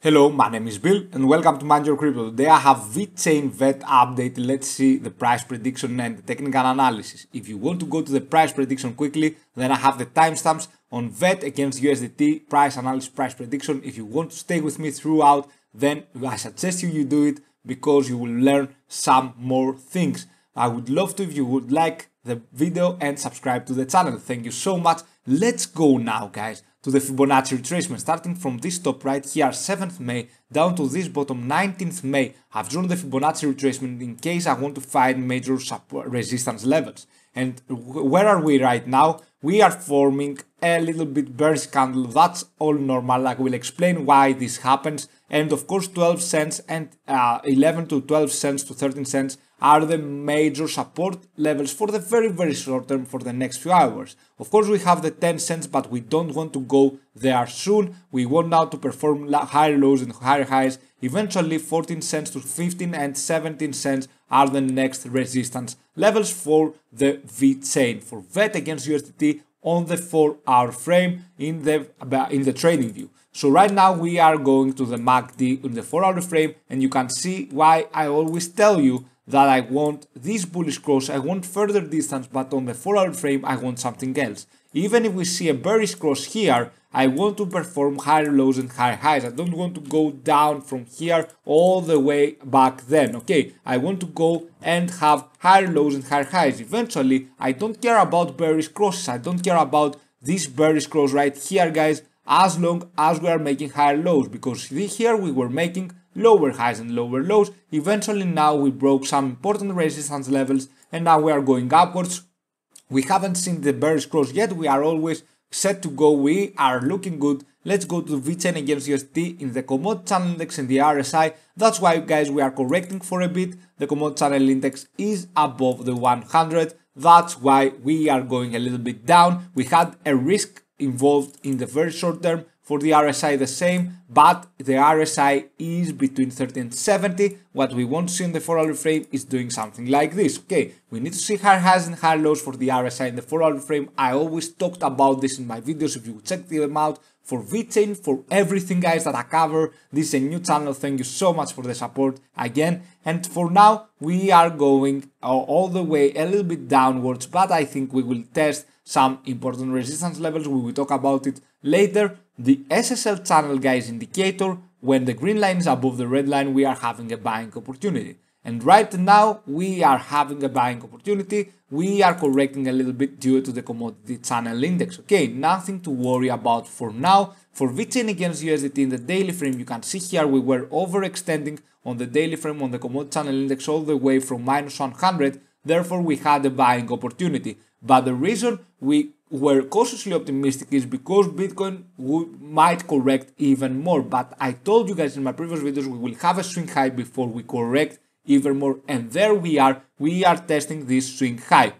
Hello, my name is Bill and welcome to Mind Your Crypto. Today I have VeChain Vet update. Let's see the price prediction and the technical analysis. If you want to go to the price prediction quickly, then I have the timestamps on VET against USDT, price analysis, price prediction. If you want to stay with me throughout, then I suggest you, you do it because you will learn some more things. I would love to if you would like the video and subscribe to the channel. Thank you so much. Let's go now, guys to the Fibonacci retracement. Starting from this top right here, 7th May, down to this bottom, 19th May, I've drawn the Fibonacci retracement in case I want to find major support resistance levels. And where are we right now? We are forming a little bit bearish candle, that's all normal, I will explain why this happens. And of course 12 cents and uh, 11 to 12 cents to 13 cents are the major support levels for the very very short term for the next few hours. Of course we have the 10 cents but we don't want to go there soon. We want now to perform higher lows and higher highs. Eventually 14 cents to 15 and 17 cents are the next resistance levels for the V chain. For VET against USDT on the 4 hour frame in the, in the trading view. So right now we are going to the MACD in the 4 hour frame and you can see why I always tell you that I want this bullish cross, I want further distance, but on the 4 hour frame I want something else. Even if we see a bearish cross here, I want to perform higher lows and higher highs. I don't want to go down from here all the way back then. Okay, I want to go and have higher lows and higher highs. Eventually, I don't care about bearish crosses. I don't care about this bearish cross right here, guys, as long as we are making higher lows, because here we were making lower highs and lower lows. Eventually, now we broke some important resistance levels and now we are going upwards. We haven't seen the bearish cross yet. We are always set to go. We are looking good. Let's go to V10 against USD in the commodity channel index and the RSI. That's why guys we are correcting for a bit. The commodity channel index is above the 100. That's why we are going a little bit down. We had a risk involved in the very short term. For the RSI the same, but the RSI is between 30 and 70. What we won't see in the 4 hour frame is doing something like this. Okay, we need to see higher highs and higher lows for the RSI in the 4 hour frame. I always talked about this in my videos if you check them out. For VeChain, for everything guys that I cover, this is a new channel, thank you so much for the support again. And for now, we are going all the way a little bit downwards, but I think we will test some important resistance levels, we will talk about it Later, the SSL channel guys indicator, when the green line is above the red line, we are having a buying opportunity. And right now, we are having a buying opportunity. We are correcting a little bit due to the commodity channel index. Okay, nothing to worry about for now. For VCN against USDT in the daily frame, you can see here we were overextending on the daily frame on the commodity channel index all the way from minus 100. Therefore, we had a buying opportunity. But the reason we were cautiously optimistic is because Bitcoin might correct even more. But I told you guys in my previous videos, we will have a swing high before we correct even more. And there we are, we are testing this swing high.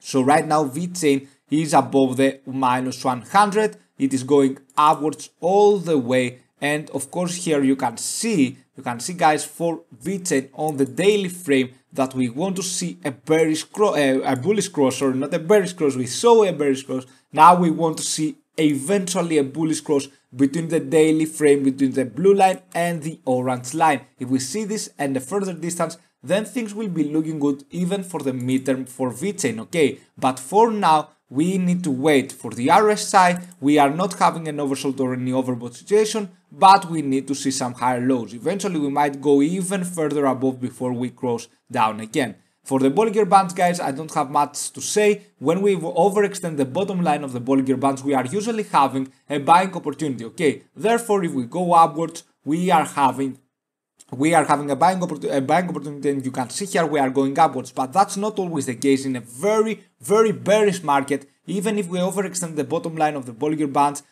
So right now VeChain is above the minus 100. It is going upwards all the way and of course here you can see you can see guys for VeChain on the daily frame that we want to see a bearish cross uh, a bullish cross or not a bearish cross we saw a bearish cross now we want to see eventually a bullish cross between the daily frame between the blue line and the orange line if we see this and a further distance then things will be looking good even for the midterm for VeChain okay but for now we need to wait for the RSI, we are not having an oversold or any overbought situation, but we need to see some higher lows. Eventually we might go even further above before we cross down again. For the Bollinger Bands guys, I don't have much to say. When we overextend the bottom line of the Bollinger Bands, we are usually having a buying opportunity, okay? Therefore, if we go upwards, we are having we are having a buying, a buying opportunity and you can see here we are going upwards but that's not always the case in a very very bearish market even if we overextend the bottom line of the Bollinger Bands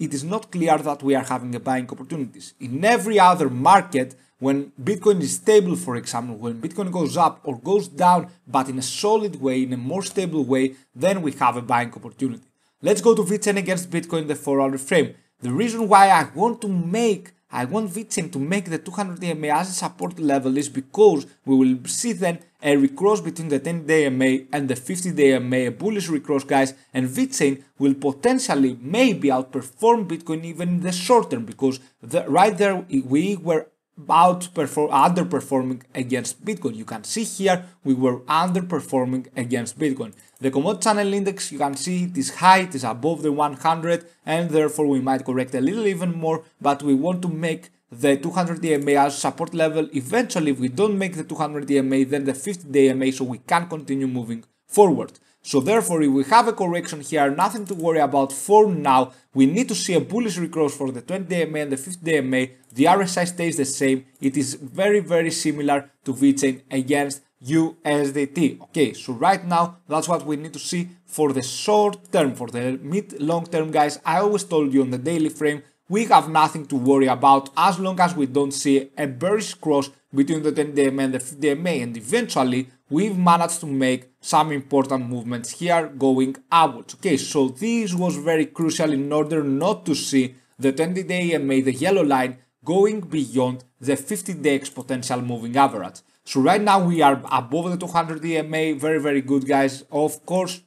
it is not clear that we are having a buying opportunities in every other market when Bitcoin is stable for example when Bitcoin goes up or goes down but in a solid way in a more stable way then we have a buying opportunity let's go to VTN against Bitcoin the 4 hour frame the reason why I want to make I want VeChain to make the 200 EMA as a support level is because we will see then a recross between the 10 day EMA and the 50 day EMA, a bullish recross guys, and VeChain will potentially maybe outperform Bitcoin even in the short term because the, right there we were outperform underperforming against Bitcoin. You can see here we were underperforming against Bitcoin. The Komod channel index you can see this high, it is above the 100 and therefore we might correct a little even more but we want to make the 200 DMA as support level eventually if we don't make the 200 DMA, then the 50 DMA, so we can continue moving forward. So therefore, if we have a correction here, nothing to worry about for now. We need to see a bullish recross for the 20 DMA and the 50 DMA. The RSI stays the same. It is very, very similar to VeChain against USDT. Okay, so right now, that's what we need to see for the short term, for the mid-long term, guys. I always told you on the daily frame, we have nothing to worry about as long as we don't see a bearish cross between the, them and the DMA and eventually we've managed to make some important movements here going upwards. Okay, so this was very crucial in order not to see the 20-day EMA, the yellow line, going beyond the 50-day potential moving average. So right now we are above the 200 EMA, very, very good guys. Of course,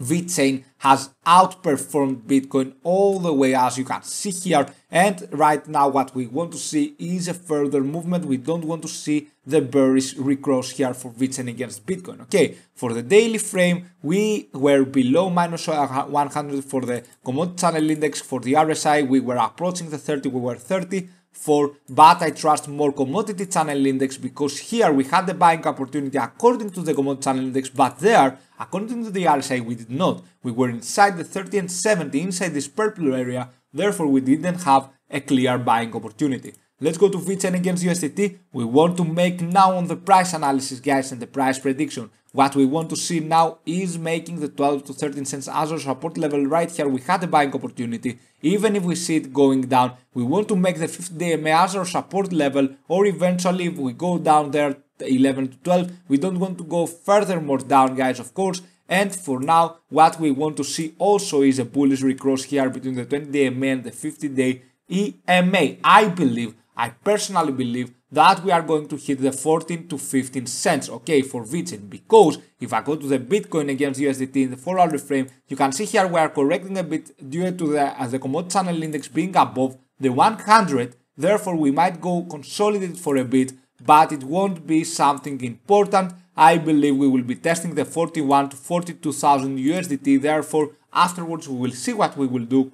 VeChain has outperformed Bitcoin all the way as you can see here. And right now what we want to see is a further movement. We don't want to see the bearish recross here for VeChain against Bitcoin. Okay, for the daily frame, we were below minus 100 for the commodity channel index. For the RSI, we were approaching the 30, we were 30 for but I trust more commodity channel index because here we had the buying opportunity according to the commodity channel index but there according to the RSI we did not we were inside the 30 and 70 inside this purple area therefore we didn't have a clear buying opportunity Let's go to VCN against USDT. We want to make now on the price analysis, guys, and the price prediction. What we want to see now is making the 12 to 13 cents Azure support level right here. We had a buying opportunity. Even if we see it going down, we want to make the 50 DMA Azure support level or eventually if we go down there 11 to 12, we don't want to go further more down, guys, of course. And for now, what we want to see also is a bullish recross here between the 20 DMA and the 50 day EMA. I believe I personally believe that we are going to hit the 14 to 15 cents, okay, for VCHIN, because if I go to the Bitcoin against USDT in the 4 hour frame, you can see here we are correcting a bit due to the, the commodity channel index being above the 100, therefore we might go consolidate for a bit, but it won't be something important. I believe we will be testing the 41 to 42,000 USDT, therefore afterwards we will see what we will do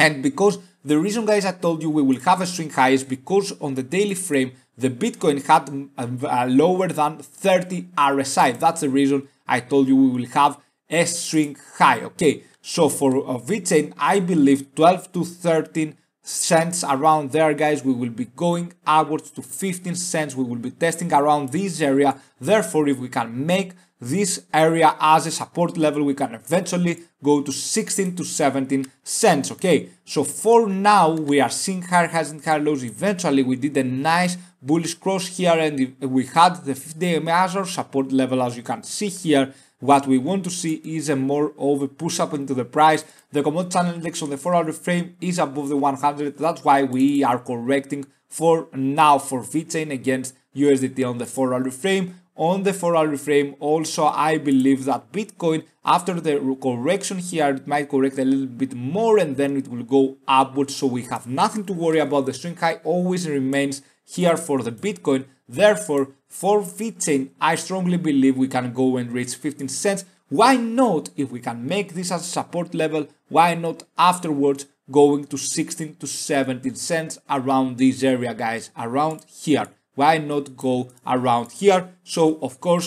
and because the reason guys I told you we will have a swing high is because on the daily frame, the Bitcoin had um, lower than 30 RSI. That's the reason I told you we will have a swing high. Okay, so for a uh, I believe 12 to 13 cents around there guys we will be going upwards to 15 cents we will be testing around this area therefore if we can make this area as a support level we can eventually go to 16 to 17 cents okay so for now we are seeing higher highs and higher lows eventually we did a nice bullish cross here and we had the 50 day measure support level as you can see here what we want to see is a more of a push up into the price. The commodity channel index on the 400 frame is above the 100. That's why we are correcting for now for VChain against USDT on the 400 frame on the 4 hour frame. Also, I believe that Bitcoin, after the correction here, it might correct a little bit more and then it will go upwards. So we have nothing to worry about. The swing high always remains here for the Bitcoin. Therefore, for 15, I strongly believe we can go and reach 15 cents. Why not, if we can make this as a support level, why not afterwards going to 16 to 17 cents around this area, guys, around here why not go around here? So of course,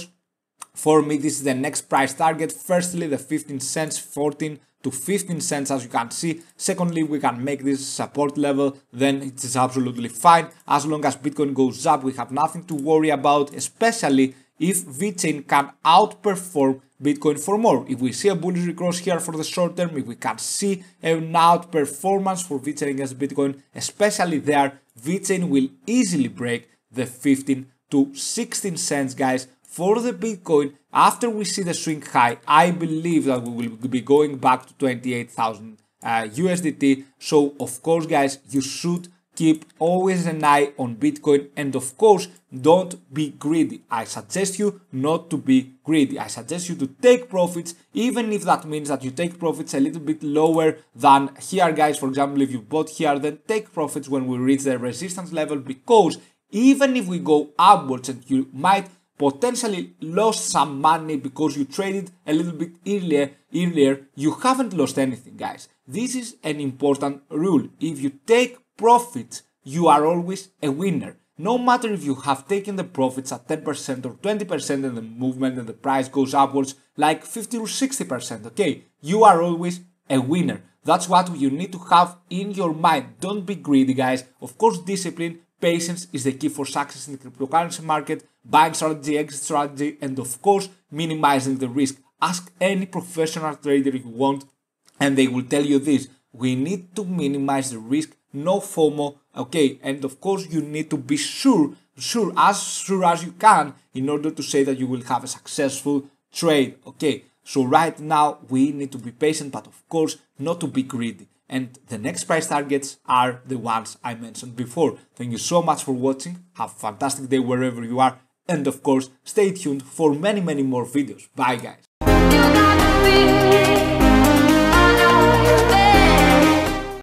for me, this is the next price target. Firstly, the 15 cents, 14 to 15 cents as you can see. Secondly, we can make this support level, then it is absolutely fine. As long as Bitcoin goes up, we have nothing to worry about, especially if VChain can outperform Bitcoin for more. If we see a bullish recross here for the short term, if we can see an outperformance for VChain against Bitcoin, especially there, VChain will easily break the 15 to 16 cents, guys, for the Bitcoin. After we see the swing high, I believe that we will be going back to 28,000 uh, USDT. So, of course, guys, you should keep always an eye on Bitcoin and of course don't be greedy. I suggest you not to be greedy. I suggest you to take profits even if that means that you take profits a little bit lower than here guys. For example, if you bought here then take profits when we reach the resistance level because even if we go upwards and you might potentially lose some money because you traded a little bit earlier earlier you haven't lost anything guys this is an important rule if you take profits you are always a winner no matter if you have taken the profits at 10% or 20% and the movement and the price goes upwards like 50 or 60% okay you are always a winner that's what you need to have in your mind. Don't be greedy, guys. Of course, discipline, patience is the key for success in the cryptocurrency market, buying strategy, exit strategy, and of course, minimizing the risk. Ask any professional trader you want, and they will tell you this. We need to minimize the risk, no FOMO, okay? And of course, you need to be sure, sure, as sure as you can, in order to say that you will have a successful trade, okay? So right now we need to be patient, but of course not to be greedy. And the next price targets are the ones I mentioned before. Thank you so much for watching. Have a fantastic day wherever you are. And of course, stay tuned for many, many more videos. Bye guys.